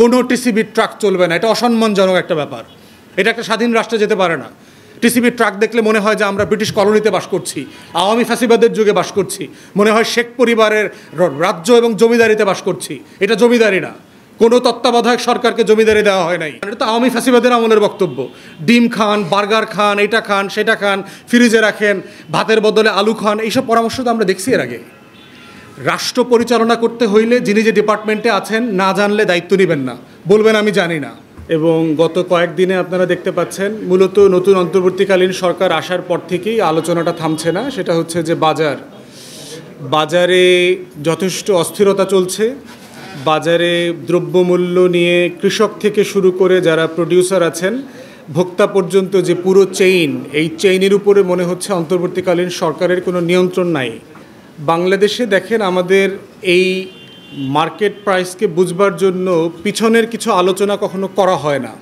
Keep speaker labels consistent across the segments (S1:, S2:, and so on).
S1: কোনো টিসিবির ট্রাক চলবে না এটা অসম্মানজনক একটা ব্যাপার এটা একটা স্বাধীন রাষ্ট্রে যেতে পারে না টিসিবির ট্রাক দেখলে মনে হয় যে আমরা ব্রিটিশ কলোনিতে বাস করছি আওয়ামী ফাসিবাদের যুগে বাস করছি মনে হয় শেখ পরিবারের রাজ্য এবং জমিদারিতে বাস করছি এটা জমিদারি না কোনো তত্ত্বাবধায়ক সরকারকে জমিদারি দেওয়া হয় নাই এটা তো আওয়ামী ফাঁসিবাদের আমলের বক্তব্য ডিম খান বার্গার খান এটা খান সেটা খান ফ্রিজে রাখেন ভাতের বদলে আলু খান এইসব পরামর্শ তো আমরা দেখছি এর আগে রাষ্ট্র পরিচালনা করতে হইলে যিনি যে ডিপার্টমেন্টে আছেন না জানলে দায়িত্ব নেবেন না বলবেন আমি জানি না এবং গত কয়েকদিনে আপনারা দেখতে পাচ্ছেন মূলত নতুন অন্তর্বর্তীকালীন সরকার আসার পর থেকেই আলোচনাটা থামছে না সেটা হচ্ছে যে বাজার বাজারে যথেষ্ট অস্থিরতা চলছে বাজারে দ্রব্যমূল্য নিয়ে কৃষক থেকে শুরু করে যারা প্রডিউসার আছেন ভোক্তা পর্যন্ত যে পুরো চেইন এই চেইনের উপরে মনে হচ্ছে অন্তর্বর্তীকালীন সরকারের কোনো নিয়ন্ত্রণ নাই বাংলাদেশে দেখেন আমাদের এই মার্কেট প্রাইসকে বুঝবার জন্য পিছনের কিছু আলোচনা কখনো করা হয় না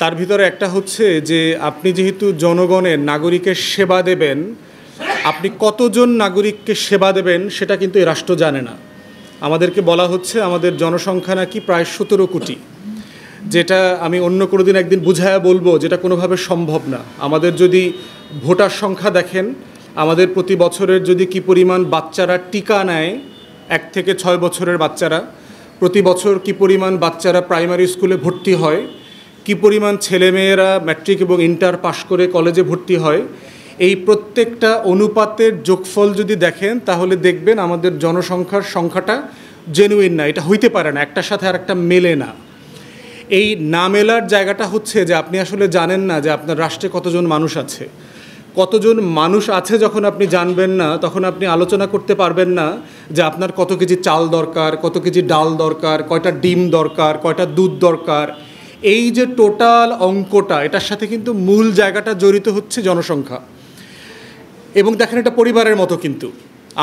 S1: তার ভিতরে একটা হচ্ছে যে আপনি যেহেতু জনগণের নাগরিকের সেবা দেবেন আপনি কতজন নাগরিককে সেবা দেবেন সেটা কিন্তু এই রাষ্ট্র জানে না আমাদেরকে বলা হচ্ছে আমাদের জনসংখ্যা নাকি প্রায় সতেরো কোটি যেটা আমি অন্য কোনো দিন একদিন বুঝায়া বলবো যেটা কোনোভাবে সম্ভব না আমাদের যদি ভোটার সংখ্যা দেখেন আমাদের প্রতি বছরের যদি কি পরিমাণ বাচ্চারা টিকা নেয় এক থেকে ছয় বছরের বাচ্চারা প্রতি বছর কি পরিমাণ বাচ্চারা প্রাইমারি স্কুলে ভর্তি হয় কি পরিমাণ ছেলেমেয়েরা ম্যাট্রিক এবং ইন্টার পাশ করে কলেজে ভর্তি হয় এই প্রত্যেকটা অনুপাতের যোগফল যদি দেখেন তাহলে দেখবেন আমাদের জনসংখ্যার সংখ্যাটা জেনুইন না এটা হইতে পারে না একটার সাথে আর একটা মেলে না এই না মেলার জায়গাটা হচ্ছে যে আপনি আসলে জানেন না যে আপনার রাষ্ট্রে কতজন মানুষ আছে কতজন মানুষ আছে যখন আপনি জানবেন না তখন আপনি আলোচনা করতে পারবেন না যে আপনার কত কেজি চাল দরকার কত কেজি ডাল দরকার কয়টা ডিম দরকার কয়টা দুধ দরকার এই যে টোটাল অঙ্কটা এটার সাথে কিন্তু মূল জায়গাটা জড়িত হচ্ছে জনসংখ্যা এবং দেখেন এটা পরিবারের মতো কিন্তু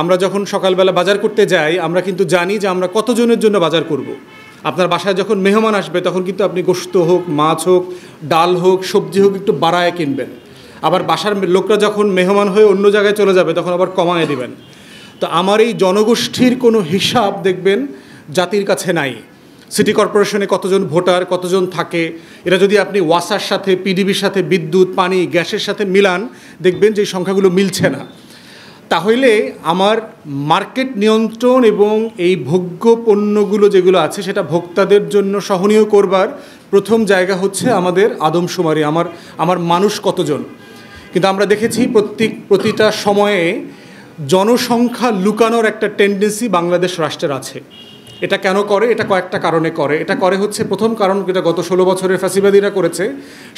S1: আমরা যখন সকালবেলা বাজার করতে যাই আমরা কিন্তু জানি যে আমরা কতজনের জন্য বাজার করব। আপনার বাসায় যখন মেহমান আসবে তখন কিন্তু আপনি গোস্ত হোক মাছ হোক ডাল হোক সবজি হোক একটু বাড়ায় কিনবেন আবার বাসার লোকরা যখন মেহমান হয়ে অন্য জায়গায় চলে যাবে তখন আবার কমায় দিবেন তো আমার এই জনগোষ্ঠীর কোনো হিসাব দেখবেন জাতির কাছে নাই সিটি কর্পোরেশনে কতজন ভোটার কতজন থাকে এরা যদি আপনি ওয়াসার সাথে পিডিবির সাথে বিদ্যুৎ পানি গ্যাসের সাথে মিলান দেখবেন যে সংখ্যাগুলো মিলছে না তাহলে আমার মার্কেট নিয়ন্ত্রণ এবং এই ভোগ্য পণ্যগুলো যেগুলো আছে সেটা ভোক্তাদের জন্য সহনীয় করবার প্রথম জায়গা হচ্ছে আমাদের আদমশুমারি আমার আমার মানুষ কতজন কিন্তু আমরা দেখেছি প্রত্যেক প্রতিটা সময়ে জনসংখ্যা লুকানোর একটা টেন্ডেন্সি বাংলাদেশ রাষ্ট্রের আছে এটা কেন করে এটা কয়েকটা কারণে করে এটা করে হচ্ছে প্রথম কারণ যেটা গত ষোলো বছরের ফ্যাসিবাদীরা করেছে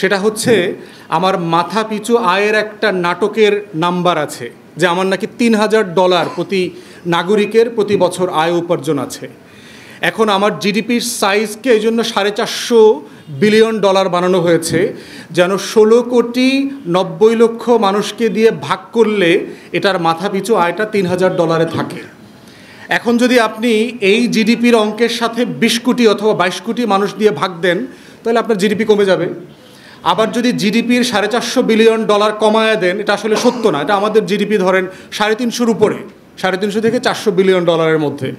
S1: সেটা হচ্ছে আমার মাথা পিছু আয়ের একটা নাটকের নাম্বার আছে যে আমার নাকি তিন হাজার ডলার প্রতি নাগরিকের প্রতি বছর আয় উপার্জন আছে এখন আমার জিডিপির সাইজকে এই জন্য সাড়ে চারশো বিলিয়ন ডলার বানানো হয়েছে যেন ষোলো কোটি নব্বই লক্ষ মানুষকে দিয়ে ভাগ করলে এটার মাথাপিছু আয়টা তিন হাজার ডলারে থাকে এখন যদি আপনি এই জিডিপির অঙ্কের সাথে বিশ কোটি অথবা বাইশ কোটি মানুষ দিয়ে ভাগ দেন তাহলে আপনার জিডিপি কমে যাবে আবার যদি জিডিপির সাড়ে চারশো বিলিয়ন ডলার কমায় দেন এটা আসলে সত্য না এটা আমাদের জিডিপি ধরেন সাড়ে তিনশোর উপরে সাড়ে তিনশো থেকে চারশো বিলিয়ন ডলারের মধ্যে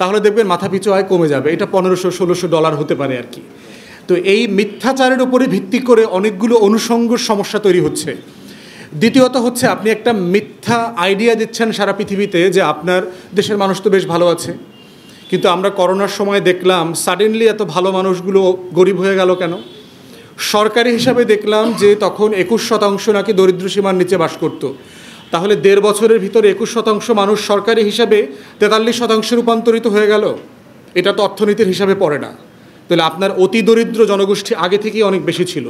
S1: তাহলে দেখবেন মাথাপিছু আয় কমে যাবে এটা পনেরোশো ষোলোশো ডলার হতে পারে আর কি তো এই মিথ্যাচারের উপরে ভিত্তি করে অনেকগুলো অনুষঙ্গ সমস্যা তৈরি হচ্ছে দ্বিতীয়ত হচ্ছে আপনি একটা মিথ্যা আইডিয়া দিচ্ছেন সারা পৃথিবীতে যে আপনার দেশের মানুষ তো বেশ ভালো আছে কিন্তু আমরা করোনার সময় দেখলাম সাডেনলি এত ভালো মানুষগুলো গরিব হয়ে গেল কেন সরকারি হিসাবে দেখলাম যে তখন একুশ শতাংশ নাকি দরিদ্র সীমার নিচে বাস করত তাহলে দেড় বছরের ভিতরে একুশ শতাংশ মানুষ সরকারি হিসাবে তেতাল্লিশ শতাংশে রূপান্তরিত হয়ে গেল এটা তো অর্থনীতির হিসাবে পড়ে না তাহলে আপনার অতি দরিদ্র জনগোষ্ঠী আগে থেকেই অনেক বেশি ছিল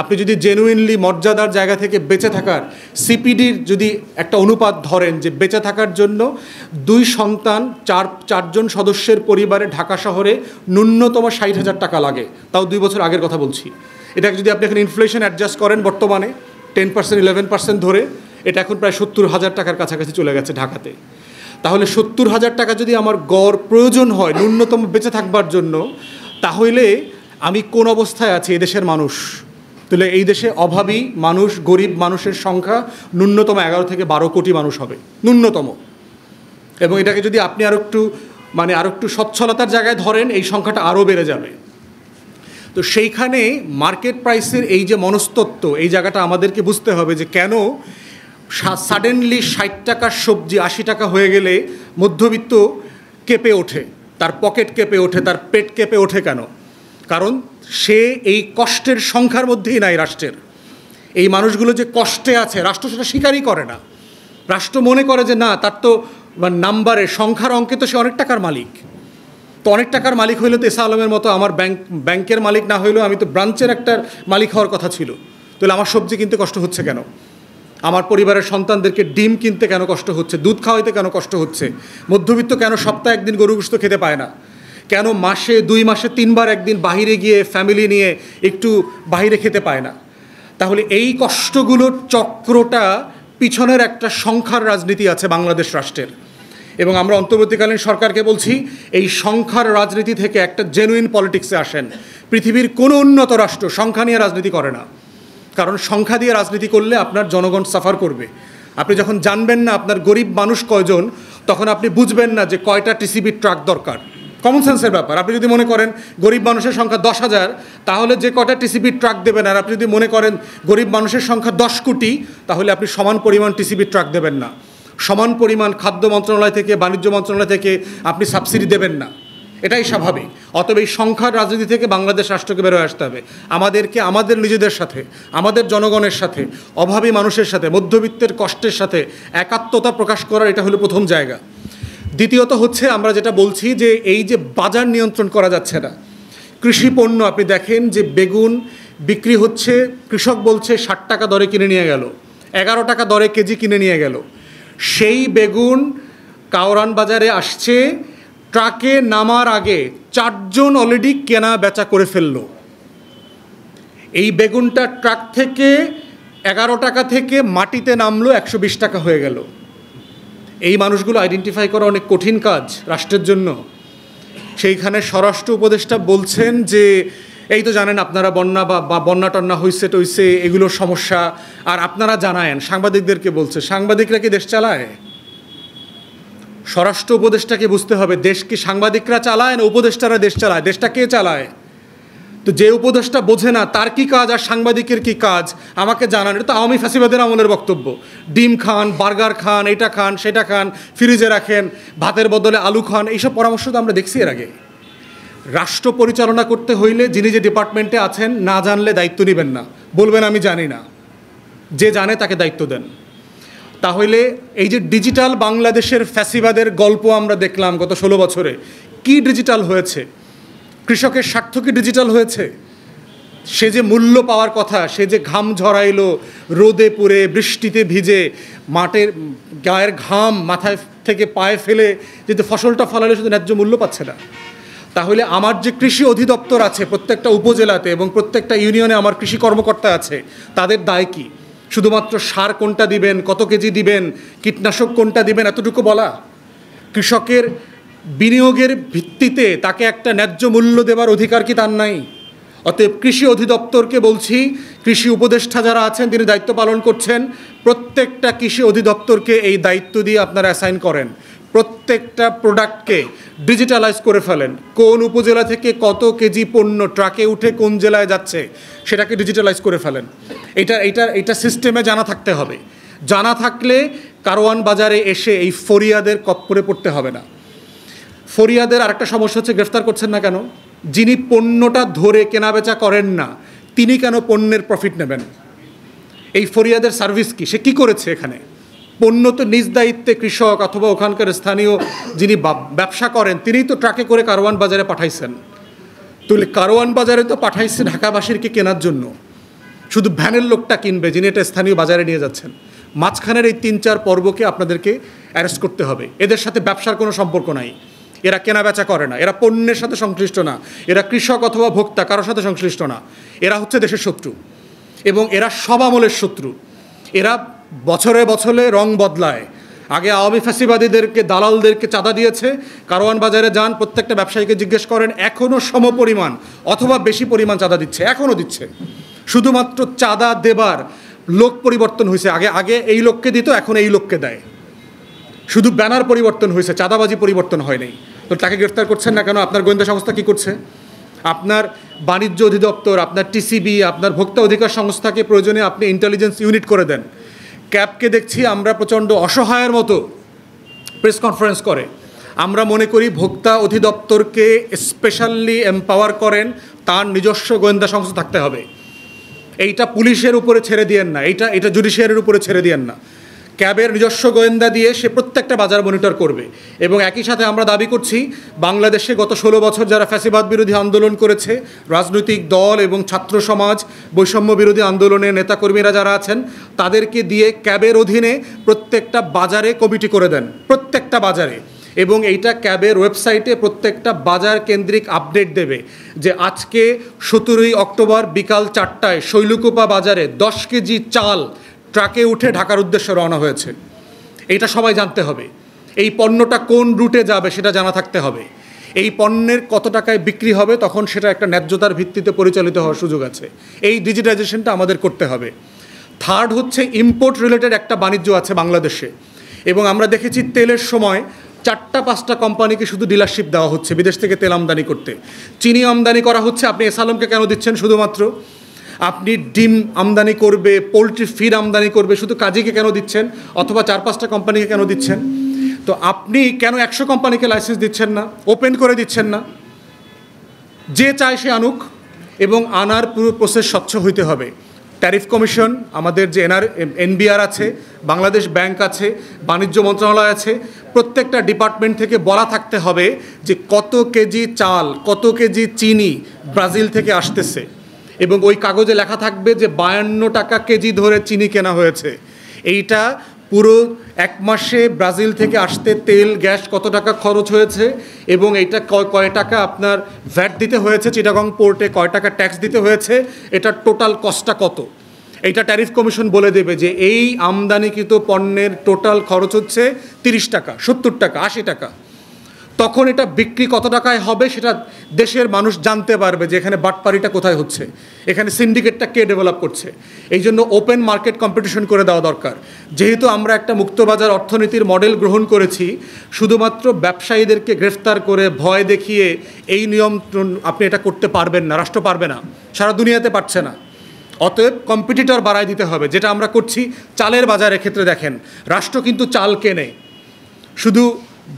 S1: আপনি যদি জেনুইনলি মর্যাদার জায়গা থেকে বেঁচে থাকার সিপিডির যদি একটা অনুপাত ধরেন যে বেঁচে থাকার জন্য দুই সন্তান চার চারজন সদস্যের পরিবারে ঢাকা শহরে ন্যূনতম ষাট হাজার টাকা লাগে তাও দুই বছর আগের কথা বলছি এটাকে যদি আপনি এখন ইনফ্লেশন অ্যাডজাস্ট করেন বর্তমানে টেন পার্সেন্ট ইলেভেন পার্সেন্ট ধরে এটা এখন প্রায় সত্তর হাজার টাকার কাছাকাছি চলে গেছে ঢাকাতে তাহলে সত্তর হাজার টাকা যদি আমার গড় প্রয়োজন হয় ন্যূনতম বেঁচে থাকবার জন্য তাহলে আমি কোন অবস্থায় আছি এদেশের মানুষ তাহলে এই দেশে অভাবী মানুষ গরিব মানুষের সংখ্যা ন্যূনতম এগারো থেকে বারো কোটি মানুষ হবে ন্যূনতম এবং এটাকে যদি আপনি আরও একটু মানে আরও একটু সচ্ছলতার জায়গায় ধরেন এই সংখ্যাটা আরও বেড়ে যাবে তো সেইখানে মার্কেট প্রাইসের এই যে মনস্তত্ব এই জায়গাটা আমাদেরকে বুঝতে হবে যে কেন সাডেনলি ষাট টাকার সবজি আশি টাকা হয়ে গেলে মধ্যবিত্ত কেঁপে ওঠে তার পকেট কেঁপে ওঠে তার পেট কেঁপে ওঠে কেন কারণ সে এই কষ্টের সংখ্যার মধ্যেই নাই রাষ্ট্রের এই মানুষগুলো যে কষ্টে আছে রাষ্ট্র সেটা স্বীকারই করে না রাষ্ট্র মনে করে যে না তার তো নাম্বারে সংখ্যার অঙ্কে তো সে অনেক টাকার মালিক তো অনেক টাকার মালিক হইলে তো এসা আলমের মতো আমার ব্যাংক ব্যাংকের মালিক না হইলেও আমি তো ব্রাঞ্চের একটা মালিক হওয়ার কথা ছিল তাহলে আমার সবজি কিনতে কষ্ট হচ্ছে কেন আমার পরিবারের সন্তানদেরকে ডিম কিনতে কেন কষ্ট হচ্ছে দুধ খাওয়াইতে কেন কষ্ট হচ্ছে মধ্যবিত্ত কেন সপ্তাহে একদিন গরু গোস্ত খেতে পায় না কেন মাসে দুই মাসে তিনবার একদিন বাহিরে গিয়ে ফ্যামিলি নিয়ে একটু বাহিরে খেতে পায় না তাহলে এই কষ্টগুলোর চক্রটা পিছনের একটা সংখ্যার রাজনীতি আছে বাংলাদেশ রাষ্ট্রের এবং আমরা অন্তর্বর্তীকালীন সরকারকে বলছি এই সংখ্যার রাজনীতি থেকে একটা জেনুইন পলিটিক্সে আসেন পৃথিবীর কোনো উন্নত রাষ্ট্র সংখ্যা নিয়ে রাজনীতি করে না কারণ সংখ্যা দিয়ে রাজনীতি করলে আপনার জনগণ সাফার করবে আপনি যখন জানবেন না আপনার গরিব মানুষ কয়জন তখন আপনি বুঝবেন না যে কয়টা টিসিবির ট্রাক দরকার কমন সেন্সের ব্যাপার আপনি যদি মনে করেন গরিব মানুষের সংখ্যা দশ হাজার তাহলে যে কটা টিসিবি ট্রাক দেবেন আর আপনি যদি মনে করেন গরিব মানুষের সংখ্যা দশ কোটি তাহলে আপনি সমান পরিমাণ টিসিবি ট্রাক দেবেন না সমান পরিমাণ খাদ্য মন্ত্রণালয় থেকে বাণিজ্য মন্ত্রণালয় থেকে আপনি সাবসিডি দেবেন না এটাই স্বাভাবিক অতএব এই সংখ্যার রাজনীতি থেকে বাংলাদেশ রাষ্ট্রকে বেরোয় আসতে হবে আমাদেরকে আমাদের নিজেদের সাথে আমাদের জনগণের সাথে অভাবী মানুষের সাথে মধ্যবিত্তের কষ্টের সাথে একাত্মতা প্রকাশ করার এটা হলো প্রথম জায়গা দ্বিতীয়ত হচ্ছে আমরা যেটা বলছি যে এই যে বাজার নিয়ন্ত্রণ করা যাচ্ছে না কৃষি পণ্য আপনি দেখেন যে বেগুন বিক্রি হচ্ছে কৃষক বলছে ষাট টাকা দরে কিনে নিয়ে গেল এগারো টাকা দরে কেজি কিনে নিয়ে গেল সেই বেগুন কাওরান বাজারে আসছে ট্রাকে নামার আগে চারজন অলরেডি কেনা বেচা করে ফেললো এই বেগুনটা ট্রাক থেকে এগারো টাকা থেকে মাটিতে নামলো একশো বিশ টাকা হয়ে গেল এই মানুষগুলো আইডেন্টিফাই করা অনেক কঠিন কাজ রাষ্ট্রের জন্য সেইখানে স্বরাষ্ট্র উপদেষ্টা বলছেন যে এই তো জানেন আপনারা বন্যা বা বন্যা টন্যা হইছে টইছে এগুলো সমস্যা আর আপনারা জানায়েন সাংবাদিকদেরকে বলছে সাংবাদিকরা কি দেশ চালায় স্বরাষ্ট্র উপদেষ্টাকে বুঝতে হবে দেশ কি সাংবাদিকরা চালায় না উপদেষ্টারা দেশ চালায় দেশটা কে চালায় তো যে উপদেষ্টা বোঝে না তার কি কাজ আর সাংবাদিকের কি কাজ আমাকে জানান এটা তো আওয়ামী ফাঁসিবাদের আমলের বক্তব্য ডিম খান বার্গার খান এটা খান সেটা খান ফ্রিজে রাখেন ভাতের বদলে আলু খান এইসব পরামর্শ তো আমরা দেখছি এর আগে রাষ্ট্র পরিচালনা করতে হইলে যিনি যে ডিপার্টমেন্টে আছেন না জানলে দায়িত্ব নেবেন না বলবেন আমি জানি না যে জানে তাকে দায়িত্ব দেন তাহলে এই যে ডিজিটাল বাংলাদেশের ফ্যাসিবাদের গল্প আমরা দেখলাম গত ষোলো বছরে কি ডিজিটাল হয়েছে কৃষকের স্বার্থ কি ডিজিটাল হয়েছে সে যে মূল্য পাওয়ার কথা সে যে ঘাম ঝরাইলো রোদে পুরে বৃষ্টিতে ভিজে মাঠের গায়ের ঘাম মাথায় থেকে পায়ে ফেলে যদি ফসলটা ফলালে শুধু ন্যায্য মূল্য পাচ্ছে না তাহলে আমার যে কৃষি অধিদপ্তর আছে প্রত্যেকটা উপজেলাতে এবং প্রত্যেকটা ইউনিয়নে আমার কৃষি কর্মকর্তা আছে তাদের দায় কী শুধুমাত্র সার কোনটা দিবেন কত কেজি দিবেন কীটনাশক কোনটা দিবেন এতটুকু বলা কৃষকের বিনিয়োগের ভিত্তিতে তাকে একটা ন্যায্য মূল্য দেবার অধিকার কি তার নাই অতএব কৃষি অধিদপ্তরকে বলছি কৃষি উপদেষ্টা যারা আছেন তিনি দায়িত্ব পালন করছেন প্রত্যেকটা কৃষি অধিদপ্তরকে এই দায়িত্ব দিয়ে আপনারা অ্যাসাইন করেন প্রত্যেকটা প্রোডাক্টকে ডিজিটালাইজ করে ফেলেন কোন উপজেলা থেকে কত কেজি পণ্য ট্রাকে উঠে কোন জেলায় যাচ্ছে সেটাকে ডিজিটালাইজ করে ফেলেন এটা এটা এটা সিস্টেমে জানা থাকতে হবে জানা থাকলে কারওয়ান বাজারে এসে এই ফরিয়াদের কপ্পরে পড়তে হবে না ফরিয়াদের আরেকটা সমস্যা হচ্ছে গ্রেফতার করছেন না কেন যিনি পণ্যটা ধরে কেনাবেচা করেন না তিনি কেন পণ্যের প্রফিট নেবেন এই ফরিয়াদের সার্ভিস কি সে কী করেছে এখানে পণ্য তো নিজ দায়িত্বে কৃষক অথবা ওখানকার স্থানীয় যিনি ব্যবসা করেন তিনি তো ট্রাকে করে কারওয়ান বাজারে পাঠাইছেন তো কারওয়ান বাজারে তো পাঠাইছে ঢাকাবাসীরকে কেনার জন্য শুধু ভ্যানের লোকটা কিনবে যিনি এটা স্থানীয় বাজারে নিয়ে যাচ্ছেন মাঝখানের এই তিন চার পর্বকে আপনাদেরকে অ্যারেস্ট করতে হবে এদের সাথে ব্যবসার কোনো সম্পর্ক নাই এরা কেনা বেচা করে না এরা পণ্যের সাথে সংশ্লিষ্ট না এরা কৃষক অথবা ভোক্তা কারোর সাথে সংশ্লিষ্ট না এরা হচ্ছে দেশের শত্রু এবং এরা সব আমলের শত্রু এরা বছরে বছরে রং বদলায় আগে আওয়ামী ফাঁসিবাদীদেরকে দালালদেরকে চাঁদা দিয়েছে কারওয়ান বাজারে যান প্রত্যেকটা ব্যবসায়ীকে জিজ্ঞেস করেন এখনও সম পরিমাণ অথবা বেশি পরিমাণ চাঁদা দিচ্ছে এখনও দিচ্ছে শুধুমাত্র চাঁদা দেবার লোক পরিবর্তন হয়েছে আগে আগে এই লোককে দিত এখন এই লোককে দেয় শুধু ব্যানার পরিবর্তন হয়েছে চাঁদাবাজি পরিবর্তন হয় নাই তো তাকে গ্রেফতার করছেন না কেন আপনার গোয়েন্দা সংস্থা কী করছে আপনার বাণিজ্য অধিদপ্তর আপনার টিসিবি আপনার ভোক্তা অধিকার সংস্থাকে প্রয়োজনে আপনি ইন্টেলিজেন্স ইউনিট করে দেন ক্যাবকে দেখছি আমরা প্রচণ্ড অসহায়ের মতো প্রেস কনফারেন্স করে আমরা মনে করি ভোক্তা অধিদপ্তরকে স্পেশালি এম্পাওয়ার করেন তার নিজস্ব গোয়েন্দা সংস্থা থাকতে হবে এইটা পুলিশের উপরে ছেড়ে দিয়েন না এইটা এটা জুডিশিয়ারির উপরে ছেড়ে দিয়েন না ক্যাবের নিজস্ব গোয়েন্দা দিয়ে সে প্রত্যেকটা বাজার মনিটর করবে এবং একই সাথে আমরা দাবি করছি বাংলাদেশে গত ষোলো বছর যারা ফ্যাসিবাদ বিরোধী আন্দোলন করেছে রাজনৈতিক দল এবং ছাত্র সমাজ বৈষম্য বিরোধী আন্দোলনের নেতাকর্মীরা যারা আছেন তাদেরকে দিয়ে ক্যাবের অধীনে প্রত্যেকটা বাজারে কমিটি করে দেন প্রত্যেকটা বাজারে এবং এইটা ক্যাবের ওয়েবসাইটে প্রত্যেকটা বাজার কেন্দ্রিক আপডেট দেবে যে আজকে সতেরোই অক্টোবর বিকাল চারটায় শৈলকুপা বাজারে দশ কেজি চাল ট্রাকে উঠে ঢাকার উদ্দেশ্যে রওনা হয়েছে এটা সবাই জানতে হবে এই পণ্যটা কোন রুটে যাবে সেটা জানা থাকতে হবে এই পণ্যের কত টাকায় বিক্রি হবে তখন সেটা একটা ন্যায্যতার ভিত্তিতে পরিচালিত হওয়ার সুযোগ আছে এই ডিজিটাইজেশনটা আমাদের করতে হবে থার্ড হচ্ছে ইম্পোর্ট রিলেটেড একটা বাণিজ্য আছে বাংলাদেশে এবং আমরা দেখেছি তেলের সময় চারটা পাঁচটা কোম্পানিকে শুধু ডিলারশিপ দেওয়া হচ্ছে বিদেশ থেকে তেল আমদানি করতে চিনি আমদানি করা হচ্ছে আপনি এসালমকে কেন দিচ্ছেন শুধুমাত্র আপনি ডিম আমদানি করবে পোলট্রি ফিড আমদানি করবে শুধু কাজীকে কেন দিচ্ছেন অথবা চার পাঁচটা কোম্পানিকে কেন দিচ্ছেন তো আপনি কেন একশো কোম্পানিকে লাইসেন্স দিচ্ছেন না ওপেন করে দিচ্ছেন না যে চায় সে আনুক এবং আনার পুরো প্রসেস স্বচ্ছ হইতে হবে ট্যারিফ কমিশন আমাদের যে এনআর এনবিআর আছে বাংলাদেশ ব্যাংক আছে বাণিজ্য মন্ত্রণালয় আছে প্রত্যেকটা ডিপার্টমেন্ট থেকে বলা থাকতে হবে যে কত কেজি চাল কত কেজি চিনি ব্রাজিল থেকে আসতেছে এবং ওই কাগজে লেখা থাকবে যে বায়ান্ন টাকা কেজি ধরে চিনি কেনা হয়েছে এইটা পুরো এক মাসে ব্রাজিল থেকে আসতে তেল গ্যাস কত টাকা খরচ হয়েছে এবং এইটা কয় টাকা আপনার ভ্যাট দিতে হয়েছে চিটাগং পোর্টে কয় টাকা ট্যাক্স দিতে হয়েছে এটার টোটাল কস্টটা কত এটা ট্যারিফ কমিশন বলে দেবে যে এই আমদানিকৃত পণ্যের টোটাল খরচ হচ্ছে তিরিশ টাকা সত্তর টাকা আশি টাকা তখন এটা বিক্রি কত টাকায় হবে সেটা দেশের মানুষ জানতে পারবে যে এখানে বাটপাড়িটা কোথায় হচ্ছে এখানে সিন্ডিকেটটা কে ডেভেলপ করছে এই জন্য ওপেন মার্কেট কম্পিটিশন করে দেওয়া দরকার যেহেতু আমরা একটা মুক্তবাজার অর্থনীতির মডেল গ্রহণ করেছি শুধুমাত্র ব্যবসায়ীদেরকে গ্রেফতার করে ভয় দেখিয়ে এই নিয়ন্ত্রণ আপনি এটা করতে পারবেন না রাষ্ট্র পারবে না সারা দুনিয়াতে পারছে না অতএব কম্পিটিটর বাড়ায় দিতে হবে যেটা আমরা করছি চালের বাজারের ক্ষেত্রে দেখেন রাষ্ট্র কিন্তু চাল কেনে শুধু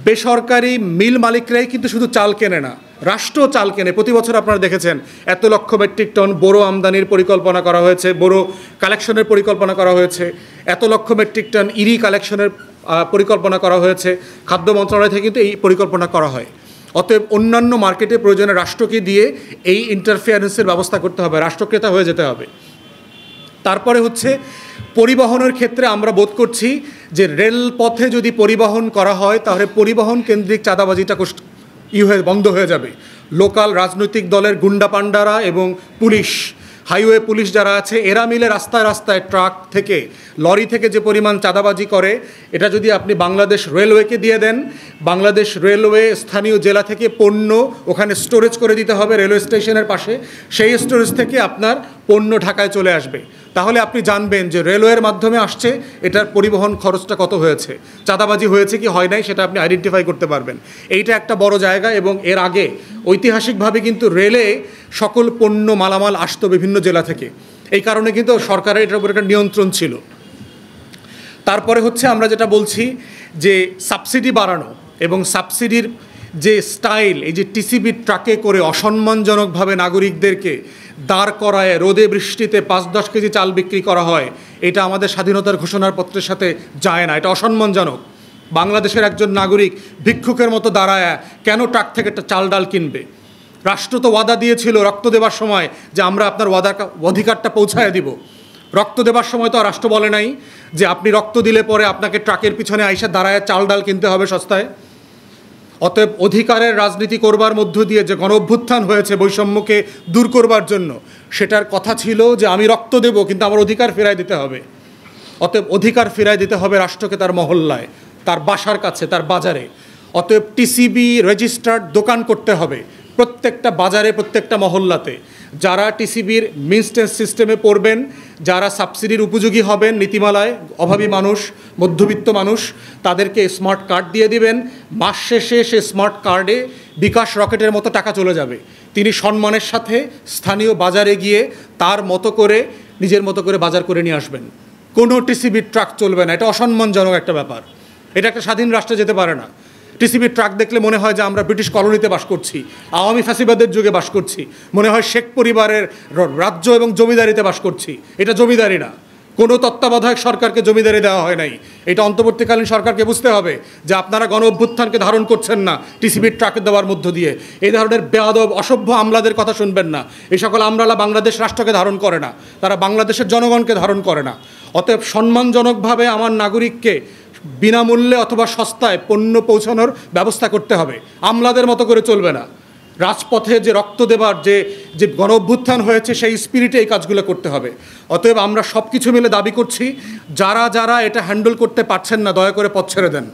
S1: বেসরকারি মিল মালিকরাই কিন্তু শুধু চাল কেনে না রাষ্ট্র চাল কেনে প্রতি বছর আপনারা দেখেছেন এত লক্ষ মেট্রিক টন বোরো আমদানির পরিকল্পনা করা হয়েছে বোরো কালেকশনের পরিকল্পনা করা হয়েছে এত লক্ষ মেট্রিক টন ইরি কালেকশনের পরিকল্পনা করা হয়েছে খাদ্য মন্ত্রণালয় থেকে কিন্তু এই পরিকল্পনা করা হয় অতএব অন্যান্য মার্কেটে প্রয়োজনে রাষ্ট্রকে দিয়ে এই ইন্টারফিয়ারেন্সের ব্যবস্থা করতে হবে রাষ্ট্রক্রেতা হয়ে যেতে হবে তারপরে হচ্ছে পরিবহনের ক্ষেত্রে আমরা বোধ করছি যে রেলপথে যদি পরিবহন করা হয় তাহলে পরিবহন কেন্দ্রিক চাঁদাবাজিটা ই হয়ে বন্ধ হয়ে যাবে লোকাল রাজনৈতিক দলের গুন্ডা পাণ্ডারা এবং পুলিশ হাইওয়ে পুলিশ যারা আছে এরা মিলে রাস্তায় রাস্তায় ট্রাক থেকে লরি থেকে যে পরিমাণ চাঁদাবাজি করে এটা যদি আপনি বাংলাদেশ রেলওয়েকে দিয়ে দেন বাংলাদেশ রেলওয়ে স্থানীয় জেলা থেকে পণ্য ওখানে স্টোরেজ করে দিতে হবে রেলওয়ে স্টেশনের পাশে সেই স্টোরেজ থেকে আপনার পণ্য ঢাকায় চলে আসবে তাহলে আপনি জানবেন যে রেলওয়ের মাধ্যমে আসছে এটার পরিবহন খরচটা কত হয়েছে চাঁদাবাজি হয়েছে কি হয় নাই সেটা আপনি আইডেন্টিফাই করতে পারবেন এইটা একটা বড় জায়গা এবং এর আগে ঐতিহাসিকভাবে কিন্তু রেলে সকল পণ্য মালামাল আসতো বিভিন্ন জেলা থেকে এই কারণে কিন্তু সরকারের এটার উপর একটা নিয়ন্ত্রণ ছিল তারপরে হচ্ছে আমরা যেটা বলছি যে সাবসিডি বাড়ানো এবং সাবসিডির যে স্টাইল এই যে টিসিবি ট্রাকে করে অসম্মানজনকভাবে নাগরিকদেরকে দাঁড় করায় রোদে বৃষ্টিতে পাঁচ দশ কেজি চাল বিক্রি করা হয় এটা আমাদের স্বাধীনতার ঘোষণার পত্রের সাথে যায় না এটা অসম্মানজনক বাংলাদেশের একজন নাগরিক ভিক্ষুকের মতো দাঁড়ায় কেন ট্রাক থেকে একটা চাল ডাল কিনবে রাষ্ট্র তো ওয়াদা দিয়েছিল রক্ত দেবার সময় যে আমরা আপনার ওয়াদা অধিকারটা পৌঁছায় দিব রক্ত দেবার সময় তো রাষ্ট্র বলে নাই যে আপনি রক্ত দিলে পরে আপনাকে ট্রাকের পিছনে আইসা দাঁড়ায় চাল ডাল কিনতে হবে সস্তায় অতএব অধিকারের রাজনীতি করবার মধ্য দিয়ে যে গণঅভ্যুত্থান হয়েছে বৈষম্যকে দূর করবার জন্য সেটার কথা ছিল যে আমি রক্ত দেব কিন্তু আমার অধিকার ফেরায় দিতে হবে অতএব অধিকার ফেরায় দিতে হবে রাষ্ট্রকে তার মহল্লায় তার বাসার কাছে তার বাজারে অতএব টিসিবি রেজিস্টার্ড দোকান করতে হবে প্রত্যেকটা বাজারে প্রত্যেকটা মহল্লাতে যারা টিসিবির মিনস্টেন্স সিস্টেমে পড়বেন যারা সাবসিডির উপযোগী হবেন নীতিমালায় অভাবী মানুষ মধ্যবিত্ত মানুষ তাদেরকে স্মার্ট কার্ড দিয়ে দিবেন মাস শেষে সে স্মার্ট কার্ডে বিকাশ রকেটের মতো টাকা চলে যাবে তিনি সম্মানের সাথে স্থানীয় বাজারে গিয়ে তার মতো করে নিজের মতো করে বাজার করে নিয়ে আসবেন কোনো টিসিবির ট্রাক চলবে না এটা অসম্মানজনক একটা ব্যাপার এটা একটা স্বাধীন রাষ্ট্রে যেতে পারে না টিসিবির ট্রাক দেখলে মনে হয় যে আমরা ব্রিটিশ কলোনিতে বাস করছি আওয়ামী ফ্যাসিবাদের যুগে বাস করছি মনে হয় শেখ পরিবারের রাজ্য এবং জমিদারিতে বাস করছি এটা জমিদারি না কোনো তত্ত্বাবধায়ক সরকারকে জমিদারি দেওয়া হয় নাই এটা অন্তর্বর্তীকালীন সরকারকে বুঝতে হবে যে আপনারা গণ অভ্যুত্থানকে ধারণ করছেন না টিসিবির ট্রাকে দেওয়ার মধ্য দিয়ে এই ধরনের বেয়াদব অসভ্য আমলাদের কথা শুনবেন না এই সকল আমলালা বাংলাদেশ রাষ্ট্রকে ধারণ করে না তারা বাংলাদেশের জনগণকে ধারণ করে না অতএব সম্মানজনকভাবে আমার নাগরিককে বিনামূল্যে অথবা সস্তায় পণ্য পৌঁছানোর ব্যবস্থা করতে হবে আমলাদের মতো করে চলবে না রাজপথে যে রক্ত দেবার যে যে গণ অভ্যুত্থান হয়েছে সেই স্পিরিটে এই কাজগুলো করতে হবে অতএব আমরা সব কিছু মিলে দাবি করছি যারা যারা এটা হ্যান্ডেল করতে পারছেন না দয়া করে পথ ছেড়ে দেন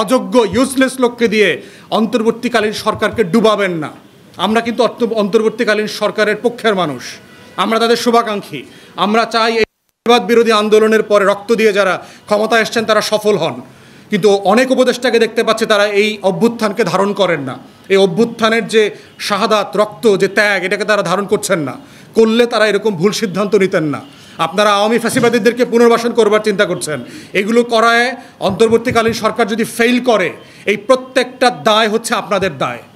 S1: অযোগ্য ইউজলেস লোককে দিয়ে অন্তর্বর্তীকালীন সরকারকে ডুবাবেন না আমরা কিন্তু অন্তর্বর্তীকালীন সরকারের পক্ষের মানুষ আমরা তাদের শুভাকাঙ্ক্ষী আমরা চাই ফ্যাসিবাদ বিরোধী আন্দোলনের পরে রক্ত দিয়ে যারা ক্ষমতা এসছেন তারা সফল হন কিন্তু অনেক উপদেষ্টাকে দেখতে পাচ্ছে তারা এই অভ্যুত্থানকে ধারণ করেন না এই অভ্যুত্থানের যে শাহাদাত রক্ত যে ত্যাগ এটাকে তারা ধারণ করছেন না করলে তারা এরকম ভুল সিদ্ধান্ত নিতেন না আপনারা আওয়ামী ফ্যাসিবাদীদেরকে পুনর্বাসন করবার চিন্তা করছেন এগুলো করায় অন্তর্বর্তীকালীন সরকার যদি ফেইল করে এই প্রত্যেকটা দায় হচ্ছে আপনাদের দায়